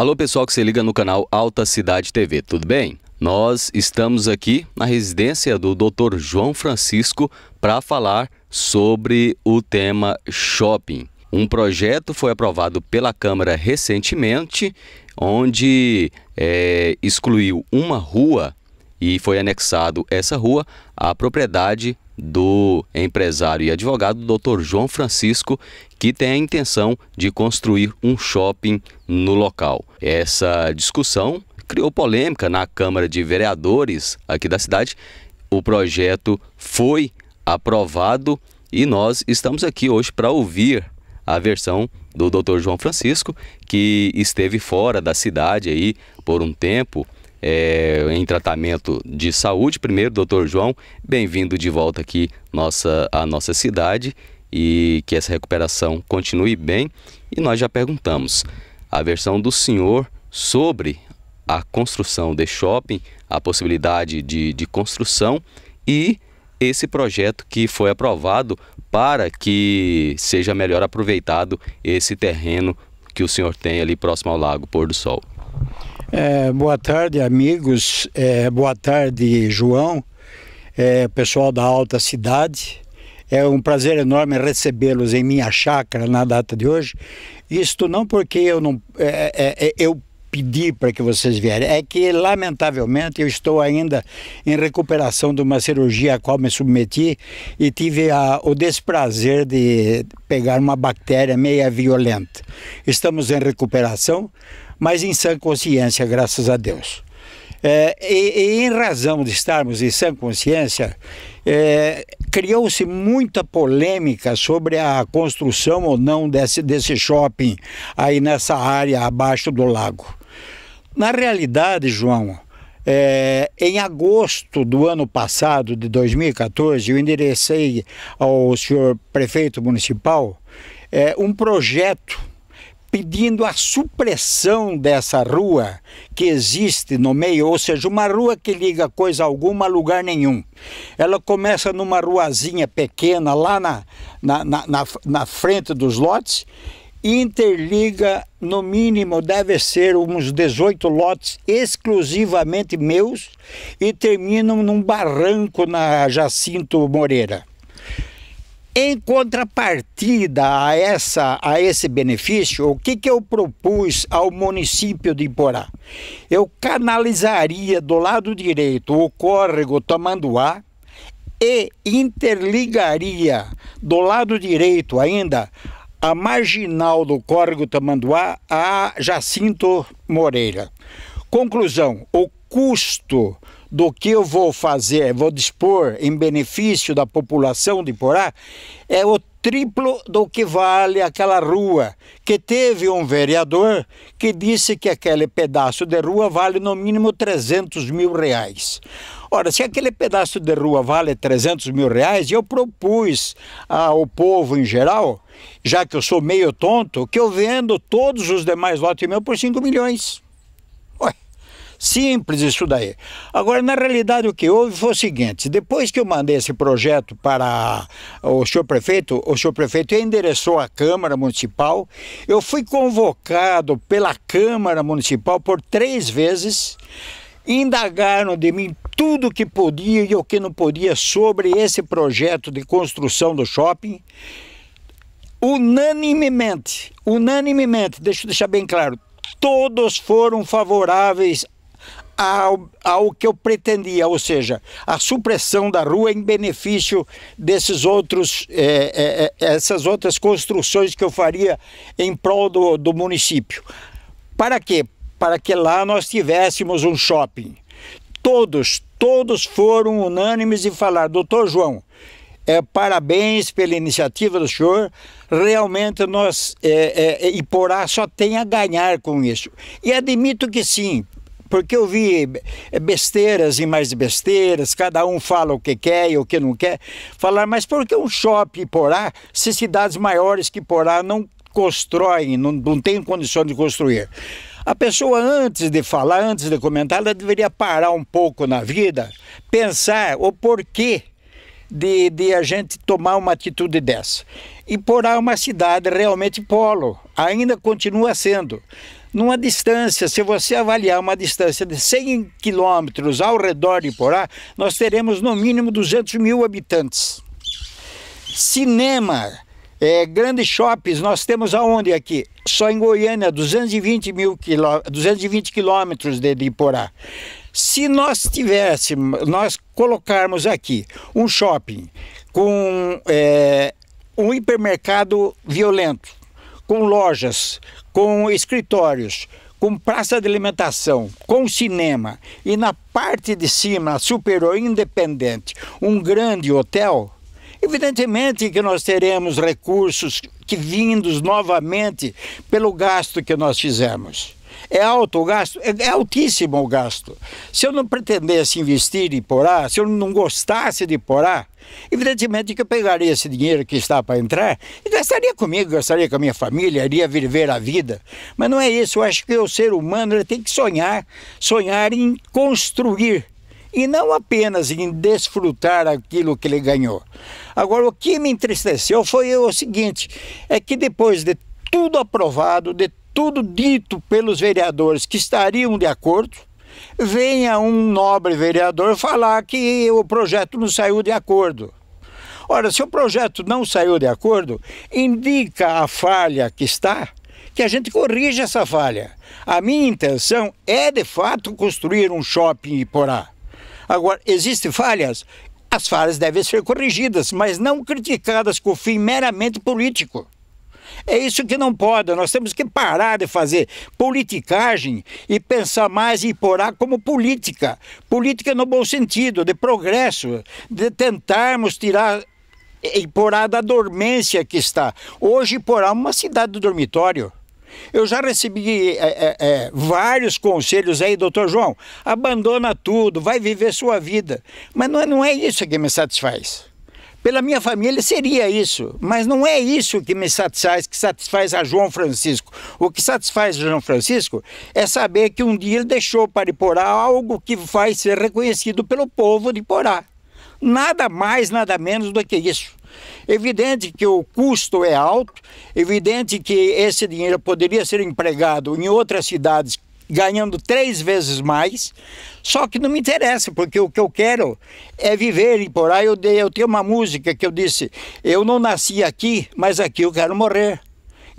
Alô pessoal que se liga no canal Alta Cidade TV, tudo bem? Nós estamos aqui na residência do Dr. João Francisco para falar sobre o tema shopping. Um projeto foi aprovado pela Câmara recentemente, onde é, excluiu uma rua e foi anexado essa rua à propriedade do empresário e advogado Dr. João Francisco, que tem a intenção de construir um shopping no local. Essa discussão criou polêmica na Câmara de Vereadores aqui da cidade. O projeto foi aprovado e nós estamos aqui hoje para ouvir a versão do Dr. João Francisco, que esteve fora da cidade aí por um tempo é, em tratamento de saúde. Primeiro, doutor João, bem-vindo de volta aqui nossa, à nossa cidade e que essa recuperação continue bem. E nós já perguntamos a versão do senhor sobre a construção de shopping, a possibilidade de, de construção e esse projeto que foi aprovado para que seja melhor aproveitado esse terreno que o senhor tem ali próximo ao Lago Pôr do Sol. É, boa tarde, amigos. É, boa tarde, João, é, pessoal da Alta Cidade. É um prazer enorme recebê-los em minha chácara na data de hoje. Isto não porque eu não é, é, é, eu pedi para que vocês vierem, é que lamentavelmente eu estou ainda em recuperação de uma cirurgia a qual me submeti e tive a, o desprazer de pegar uma bactéria meia violenta. Estamos em recuperação mas em sã consciência, graças a Deus. É, e, e, em razão de estarmos em sã consciência, é, criou-se muita polêmica sobre a construção ou não desse, desse shopping aí nessa área abaixo do lago. Na realidade, João, é, em agosto do ano passado, de 2014, eu enderecei ao senhor prefeito municipal é, um projeto pedindo a supressão dessa rua que existe no meio, ou seja, uma rua que liga coisa alguma a lugar nenhum. Ela começa numa ruazinha pequena lá na, na, na, na, na frente dos lotes interliga, no mínimo, deve ser uns 18 lotes exclusivamente meus e terminam num barranco na Jacinto Moreira. Em contrapartida a, essa, a esse benefício, o que, que eu propus ao município de Iporá? Eu canalizaria do lado direito o córrego Tamanduá e interligaria do lado direito ainda a marginal do córrego Tamanduá a Jacinto Moreira. Conclusão: o custo do que eu vou fazer, vou dispor em benefício da população de Porá, é o triplo do que vale aquela rua, que teve um vereador que disse que aquele pedaço de rua vale no mínimo 300 mil reais. Ora, se aquele pedaço de rua vale 300 mil reais, eu propus ao povo em geral, já que eu sou meio tonto, que eu vendo todos os demais lotes meus por 5 milhões. Simples isso daí. Agora, na realidade, o que houve foi o seguinte: depois que eu mandei esse projeto para o senhor prefeito, o senhor prefeito endereçou a Câmara Municipal. Eu fui convocado pela Câmara Municipal por três vezes. Indagaram de mim tudo o que podia e o que não podia sobre esse projeto de construção do shopping unanimemente, unanimemente, deixa eu deixar bem claro, todos foram favoráveis ao, ao que eu pretendia, ou seja, a supressão da rua em benefício desses outros, é, é, é, essas outras construções que eu faria em prol do, do município. Para quê? Para que lá nós tivéssemos um shopping. Todos, todos foram unânimes em falar, doutor João, é, parabéns pela iniciativa do senhor. Realmente nós é, é, Iporá só tem a ganhar com isso. E admito que sim, porque eu vi besteiras e mais besteiras, cada um fala o que quer e o que não quer. Falar, mas por que um shopping Porá, se cidades maiores que Porá não constroem, não, não têm condições de construir? A pessoa, antes de falar, antes de comentar, ela deveria parar um pouco na vida, pensar o porquê de, de a gente tomar uma atitude dessa. E Porá é uma cidade realmente polo, ainda continua sendo. Numa distância, se você avaliar uma distância de 100 quilômetros ao redor de Porá, nós teremos no mínimo 200 mil habitantes. Cinema, é, grandes shoppings, nós temos aonde aqui? Só em Goiânia, 220, mil quilô, quilômetros de, de Porá. Se nós tivéssemos, nós colocarmos aqui um shopping com é, um hipermercado violento, com lojas, com escritórios, com praça de alimentação, com cinema e na parte de cima, superior, independente, um grande hotel, evidentemente que nós teremos recursos que vindos novamente pelo gasto que nós fizemos. É alto o gasto? É, é altíssimo o gasto. Se eu não pretendesse investir em Porá, se eu não gostasse de Porá, evidentemente que eu pegaria esse dinheiro que está para entrar e gastaria comigo, gastaria com a minha família, iria viver a vida. Mas não é isso. Eu acho que o ser humano ele tem que sonhar, sonhar em construir e não apenas em desfrutar aquilo que ele ganhou. Agora, o que me entristeceu foi o seguinte: é que depois de tudo aprovado, de tudo dito pelos vereadores que estariam de acordo, venha um nobre vereador falar que o projeto não saiu de acordo. Ora, se o projeto não saiu de acordo, indica a falha que está, que a gente corrija essa falha. A minha intenção é, de fato, construir um shopping em Iporá. Agora, existem falhas? As falhas devem ser corrigidas, mas não criticadas com fim meramente político. É isso que não pode. Nós temos que parar de fazer politicagem e pensar mais em porá como política. Política no bom sentido, de progresso, de tentarmos tirar porá da dormência que está. Hoje porá é uma cidade do dormitório. Eu já recebi é, é, é, vários conselhos aí, doutor João, abandona tudo, vai viver sua vida. Mas não é, não é isso que me satisfaz. Pela minha família seria isso, mas não é isso que me satisfaz, que satisfaz a João Francisco. O que satisfaz a João Francisco é saber que um dia ele deixou para Iporá algo que vai ser reconhecido pelo povo de Iporá. Nada mais, nada menos do que isso. Evidente que o custo é alto, evidente que esse dinheiro poderia ser empregado em outras cidades ganhando três vezes mais, só que não me interessa, porque o que eu quero é viver e por aí eu, dei, eu tenho uma música que eu disse, eu não nasci aqui, mas aqui eu quero morrer.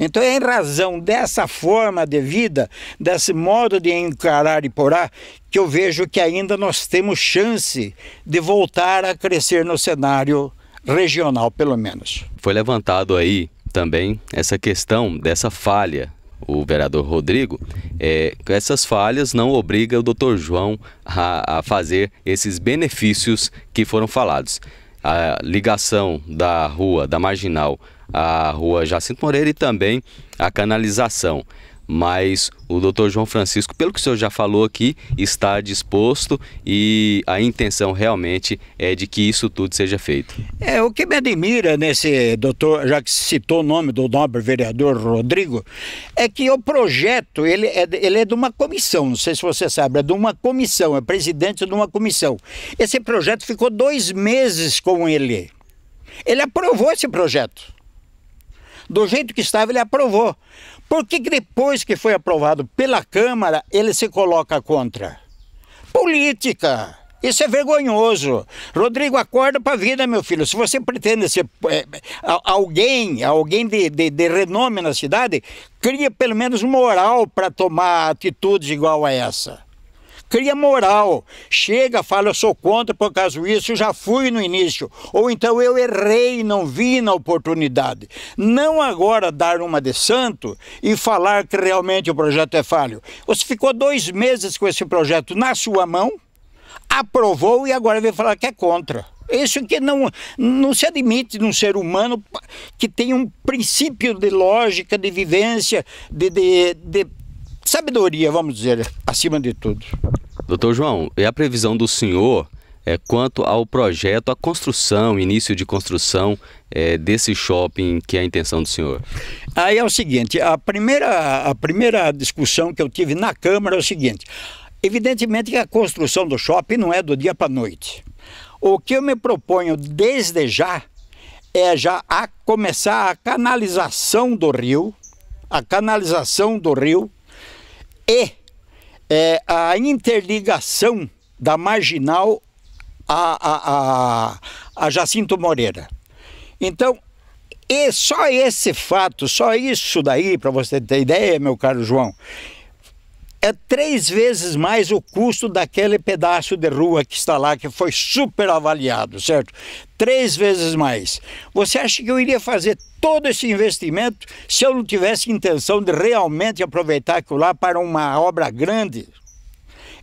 Então, é em razão dessa forma de vida, desse modo de encarar porá, que eu vejo que ainda nós temos chance de voltar a crescer no cenário regional, pelo menos. Foi levantado aí também essa questão dessa falha o vereador Rodrigo, é, essas falhas não obrigam o doutor João a, a fazer esses benefícios que foram falados. A ligação da rua, da Marginal, à rua Jacinto Moreira e também a canalização mas o Dr. João Francisco, pelo que o senhor já falou aqui, está disposto e a intenção realmente é de que isso tudo seja feito. É, o que me admira nesse doutor, já que citou o nome do nobre vereador Rodrigo, é que o projeto, ele é, ele é de uma comissão, não sei se você sabe, é de uma comissão, é presidente de uma comissão. Esse projeto ficou dois meses com ele. Ele aprovou esse projeto. Do jeito que estava, ele aprovou. Por que, depois que foi aprovado pela Câmara, ele se coloca contra? Política! Isso é vergonhoso. Rodrigo, acorda para a vida, meu filho. Se você pretende ser é, alguém, alguém de, de, de, renome na cidade, cria pelo menos moral para tomar atitudes igual a essa cria moral. Chega, fala, eu sou contra por causa disso, eu já fui no início. Ou então eu errei, não vi na oportunidade. Não agora dar uma de santo e falar que realmente o projeto é falho. Você ficou dois meses com esse projeto na sua mão, aprovou e agora vem falar que é contra. Isso que não, não se admite num ser humano que tem um princípio de lógica, de vivência, de, de, de sabedoria, vamos dizer, acima de tudo. Doutor João, é a previsão do senhor é, quanto ao projeto, a construção, início de construção é, desse shopping que é a intenção do senhor? Aí é o seguinte, a primeira, a primeira discussão que eu tive na Câmara é o seguinte, evidentemente que a construção do shopping não é do dia para a noite. O que eu me proponho desde já é já a começar a canalização do rio, a canalização do rio, e é, a interligação da marginal a, a, a, a Jacinto Moreira. Então, e só esse fato, só isso daí, para você ter ideia, meu caro João, é três vezes mais o custo daquele pedaço de rua que está lá, que foi super avaliado, certo? Três vezes mais. Você acha que eu iria fazer todo esse investimento se eu não tivesse intenção de realmente aproveitar aquilo lá para uma obra grande?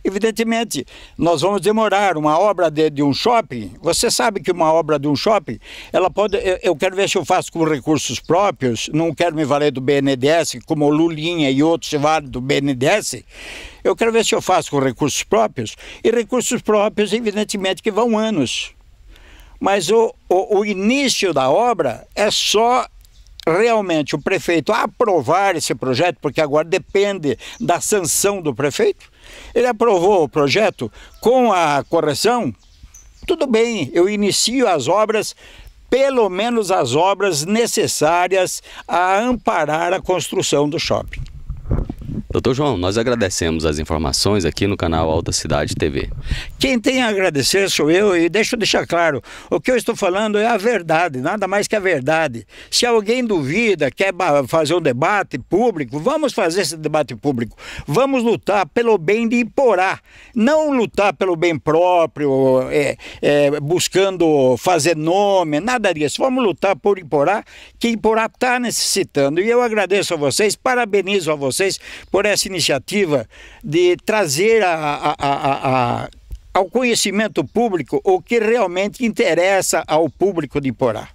Evidentemente, nós vamos demorar uma obra de, de, um shopping. Você sabe que uma obra de um shopping, ela pode. Eu, quero ver se eu faço com recursos próprios, não quero me valer do BNDES, como o Lulinha e outros se valem do BNDES. Eu quero ver se eu faço com recursos próprios. E recursos próprios, evidentemente, que vão anos. Mas o, o, o início da obra é só realmente o prefeito aprovar esse projeto, porque agora depende da sanção do prefeito ele aprovou o projeto com a correção. Tudo bem, eu inicio as obras, pelo menos as obras necessárias a amparar a construção do shopping. Doutor João, nós agradecemos as informações aqui no canal Alta Cidade TV. Quem tem a agradecer sou eu e deixa eu deixar claro, o que eu estou falando é a verdade, nada mais que a verdade. Se alguém duvida, quer fazer um debate público, vamos fazer esse debate público. Vamos lutar pelo bem de Iporá, não lutar pelo bem próprio, é, é, buscando fazer nome, nada disso. Vamos lutar por Iporá, que Iporá está necessitando. E eu agradeço a vocês, parabenizo a vocês por por essa iniciativa de trazer a, a, a, ao conhecimento público o que realmente interessa ao público de Porá.